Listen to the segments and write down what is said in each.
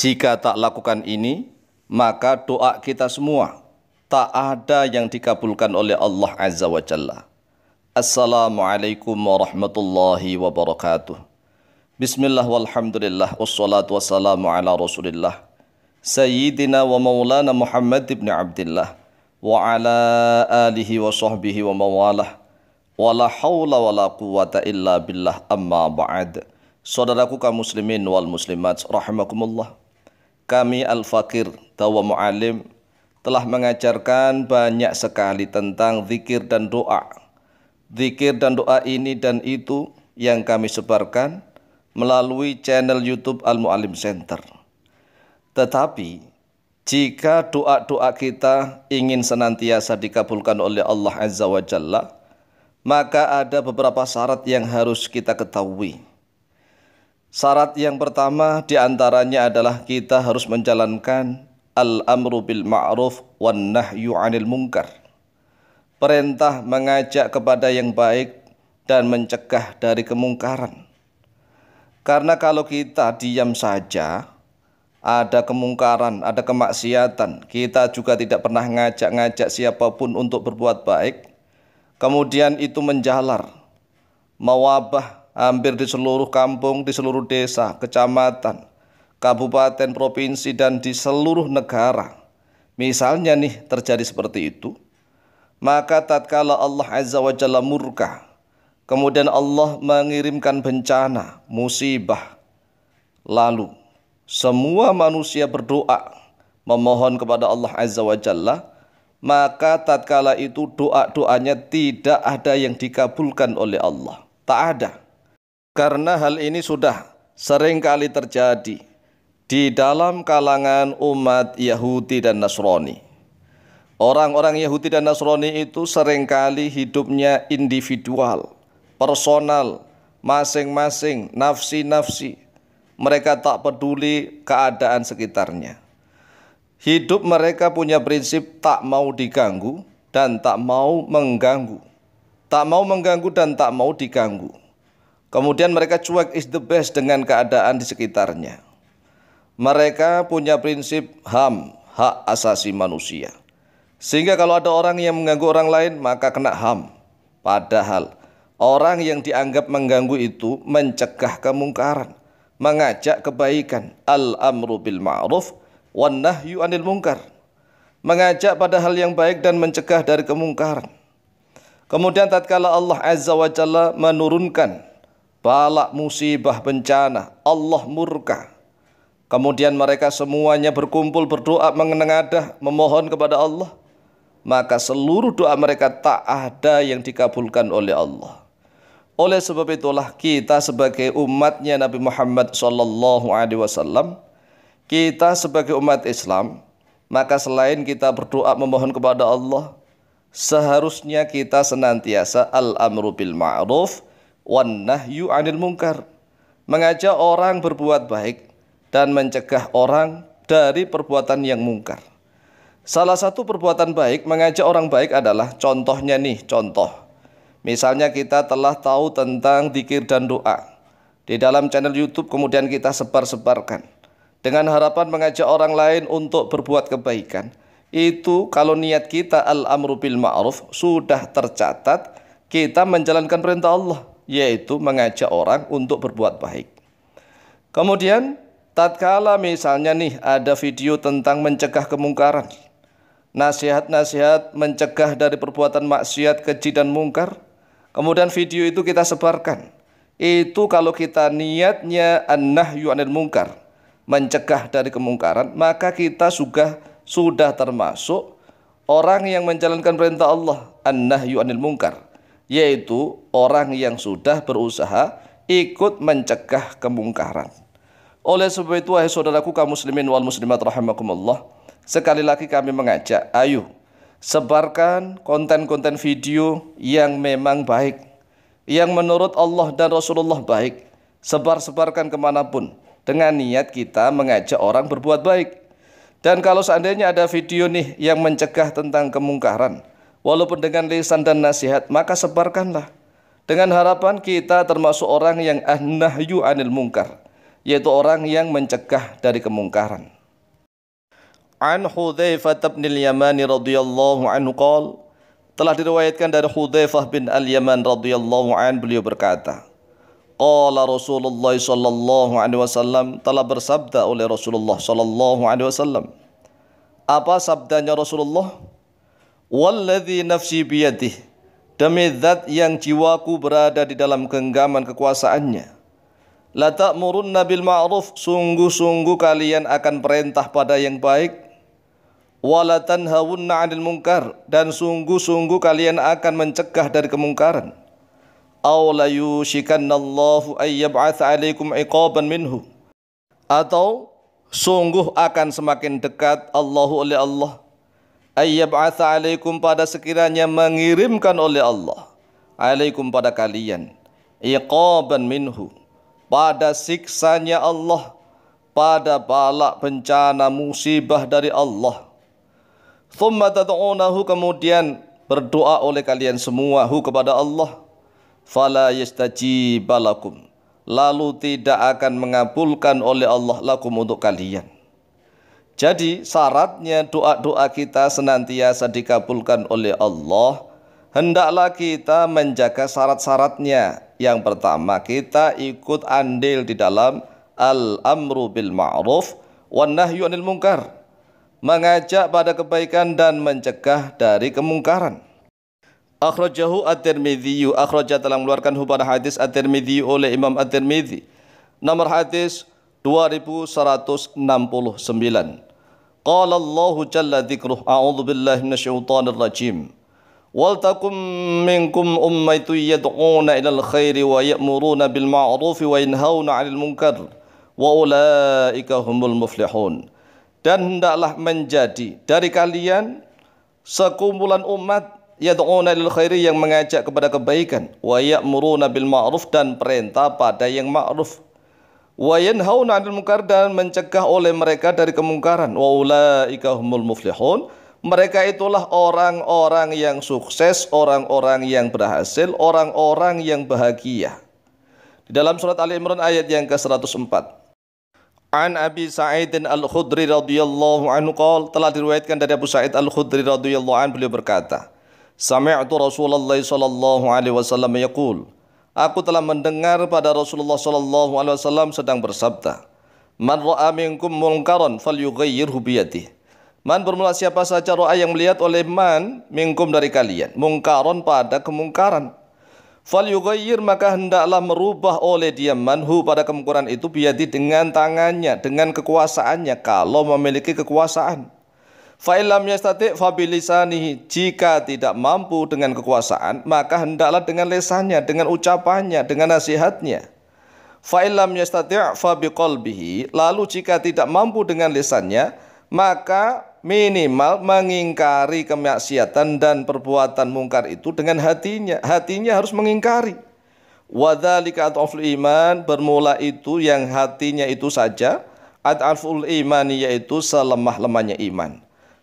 Jika tak lakukan ini, maka doa kita semua tak ada yang dikabulkan oleh Allah Azza wa Jalla. Assalamualaikum warahmatullahi wabarakatuh. Bismillah walhamdulillah wassalatu wassalamu ala rasulillah. Sayyidina wa maulana Muhammad ibn Abdullah wa ala alihi wa sahbihi wa mawalah. Wala hawla wala quwata illa billah amma ba'd. Saudaraku kaum muslimin wal muslimat rahimakumullah kami Al-Fakir Tawa Mu'alim telah mengajarkan banyak sekali tentang zikir dan doa. Zikir dan doa ini dan itu yang kami sebarkan melalui channel YouTube Al-Mu'alim Center. Tetapi jika doa-doa kita ingin senantiasa dikabulkan oleh Allah Azza wa Jalla, maka ada beberapa syarat yang harus kita ketahui. Syarat yang pertama diantaranya adalah kita harus menjalankan al-amru bil ma'ruf wan nahyu 'anil munkar. Perintah mengajak kepada yang baik dan mencegah dari kemungkaran. Karena kalau kita diam saja, ada kemungkaran, ada kemaksiatan. Kita juga tidak pernah ngajak-ngajak siapapun untuk berbuat baik. Kemudian itu menjalar, mewabah hampir di seluruh kampung, di seluruh desa, kecamatan, kabupaten, provinsi, dan di seluruh negara. Misalnya nih terjadi seperti itu, maka tatkala Allah Azza wa Jalla murka, kemudian Allah mengirimkan bencana, musibah. Lalu semua manusia berdoa memohon kepada Allah Azza wa Jalla, maka tatkala itu doa-doanya tidak ada yang dikabulkan oleh Allah. Tak ada karena hal ini sudah sering kali terjadi di dalam kalangan umat Yahudi dan Nasrani. Orang-orang Yahudi dan Nasrani itu sering kali hidupnya individual, personal, masing-masing, nafsi-nafsi. Mereka tak peduli keadaan sekitarnya. Hidup mereka punya prinsip tak mau diganggu dan tak mau mengganggu. Tak mau mengganggu dan tak mau diganggu. Kemudian mereka cuek is the best dengan keadaan di sekitarnya. Mereka punya prinsip HAM, hak asasi manusia. Sehingga kalau ada orang yang mengganggu orang lain maka kena HAM. Padahal orang yang dianggap mengganggu itu mencegah kemungkaran, mengajak kebaikan, al-amru bil ma'ruf wan nahyu anil munkar. Mengajak pada hal yang baik dan mencegah dari kemungkaran. Kemudian tatkala Allah Azza wa Jalla menurunkan balak musibah bencana, Allah murka. Kemudian mereka semuanya berkumpul berdoa mengenengadah memohon kepada Allah. Maka seluruh doa mereka tak ada yang dikabulkan oleh Allah. Oleh sebab itulah kita sebagai umatnya Nabi Muhammad Sallallahu Alaihi Wasallam, kita sebagai umat Islam, maka selain kita berdoa memohon kepada Allah, seharusnya kita senantiasa al-amru bil ma'ruf, wan 'anil mungkar Mengajak orang berbuat baik dan mencegah orang dari perbuatan yang mungkar. Salah satu perbuatan baik mengajak orang baik adalah contohnya nih, contoh. Misalnya kita telah tahu tentang dikir dan doa. Di dalam channel YouTube kemudian kita sebar-sebarkan. Dengan harapan mengajak orang lain untuk berbuat kebaikan. Itu kalau niat kita al-amru bil ma'ruf sudah tercatat, kita menjalankan perintah Allah yaitu mengajak orang untuk berbuat baik. Kemudian tatkala misalnya nih ada video tentang mencegah kemungkaran, nasihat-nasihat mencegah dari perbuatan maksiat, keji dan mungkar, kemudian video itu kita sebarkan. Itu kalau kita niatnya an yu'anil mungkar, mencegah dari kemungkaran, maka kita sudah sudah termasuk orang yang menjalankan perintah Allah an yu'anil mungkar yaitu orang yang sudah berusaha ikut mencegah kemungkaran. Oleh sebab itu, wahai saudaraku kaum muslimin wal muslimat rahimakumullah, sekali lagi kami mengajak, ayo sebarkan konten-konten video yang memang baik, yang menurut Allah dan Rasulullah baik, sebar-sebarkan kemanapun dengan niat kita mengajak orang berbuat baik. Dan kalau seandainya ada video nih yang mencegah tentang kemungkaran, walaupun dengan lisan dan nasihat, maka sebarkanlah. Dengan harapan kita termasuk orang yang ahnahyu anil mungkar, yaitu orang yang mencegah dari kemungkaran. An Hudzaifah bin Al-Yamani radhiyallahu anhu qol telah diriwayatkan dari Hudzaifah bin Al-Yaman radhiyallahu an beliau berkata Qala Rasulullah sallallahu alaihi wasallam telah bersabda oleh Rasulullah sallallahu alaihi wasallam Apa sabdanya Rasulullah? Walladhi nafsi biyadih Demi zat yang jiwaku berada di dalam genggaman kekuasaannya La murun nabil ma'ruf Sungguh-sungguh kalian akan perintah pada yang baik Walatan hawunna 'anil mungkar Dan sungguh-sungguh kalian akan mencegah dari kemungkaran Aw la yushikannallahu ayyab'ats 'alaikum 'iqaban minhu Atau sungguh akan semakin dekat Allahu oleh Allah ayyab'atha alaikum pada sekiranya mengirimkan oleh Allah alaikum pada kalian iqaban minhu pada siksanya Allah pada balak bencana musibah dari Allah thumma tad'unahu kemudian berdoa oleh kalian semua hu kepada Allah fala yastajibalakum lalu tidak akan mengabulkan oleh Allah lakum untuk kalian jadi syaratnya doa-doa kita senantiasa dikabulkan oleh Allah. Hendaklah kita menjaga syarat-syaratnya. Yang pertama, kita ikut andil di dalam al-amru bil ma'ruf wa nahyu anil munkar. Mengajak pada kebaikan dan mencegah dari kemungkaran. Akhrajahu at-Tirmidzi, akhraja telah mengeluarkan hubar hadis at-Tirmidzi oleh Imam at-Tirmidzi. Nomor hadis 2169. قال الله جل ذكره أعوذ بالله من الشيطان الرجيم ولتكن منكم أمة يدعون إلى الخير ويأمرون بالمعروف وينهون عن المنكر وأولئك هم المفلحون dan hendaklah menjadi dari kalian sekumpulan umat yad'una lil khairi yang mengajak kepada kebaikan wa ya'muruna bil ma'ruf dan perintah pada yang ma'ruf wa yanhauna 'anil dan mencegah oleh mereka dari kemungkaran wa ulaika humul muflihun mereka itulah orang-orang yang sukses, orang-orang yang berhasil, orang-orang yang bahagia. Di dalam surat Ali Imran ayat yang ke-104. An Abi Sa'id Al-Khudri radhiyallahu anhu qol telah diriwayatkan dari Abu Sa'id Al-Khudri radhiyallahu anhu beliau berkata, Sami'tu Rasulullah sallallahu alaihi wasallam yaqul, aku telah mendengar pada Rasulullah sallallahu alaihi wasallam sedang bersabda, "Man ra'a minkum munkaran falyughayyirhu biyadihi." Man bermula siapa saja roa yang melihat oleh man minkum dari kalian mungkaron pada kemungkaran. Fal maka hendaklah merubah oleh dia manhu pada kemungkaran itu biadi dengan tangannya, dengan kekuasaannya kalau memiliki kekuasaan. Fa'ilam yastati fabilisanihi. Jika tidak mampu dengan kekuasaan, maka hendaklah dengan lesannya, dengan ucapannya, dengan nasihatnya. Fa'ilam yastati' fabiqalbihi. Lalu jika tidak mampu dengan lesannya, maka minimal mengingkari kemaksiatan dan perbuatan mungkar itu dengan hatinya. Hatinya harus mengingkari. Wadhalika at'aful iman bermula itu yang hatinya itu saja at'aful iman yaitu selemah-lemahnya iman.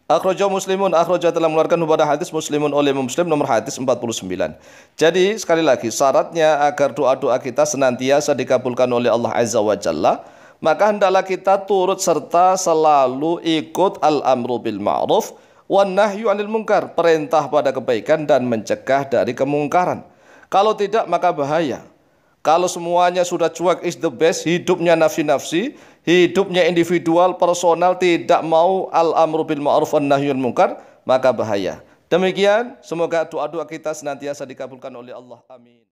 Akhraja Muslimun akhraja telah mengeluarkan pada hadis Muslimun oleh Muslim nomor hadis 49. Jadi sekali lagi syaratnya agar doa-doa kita senantiasa dikabulkan oleh Allah Azza wa Jalla maka hendaklah kita turut serta selalu ikut al-amru bil ma'ruf wan nahyu anil munkar, perintah pada kebaikan dan mencegah dari kemungkaran. Kalau tidak maka bahaya. Kalau semuanya sudah cuek is the best, hidupnya nafsi-nafsi, hidupnya individual, personal, tidak mau al-amru bil ma'ruf an nahyun munkar, maka bahaya. Demikian, semoga doa-doa kita senantiasa dikabulkan oleh Allah. Amin.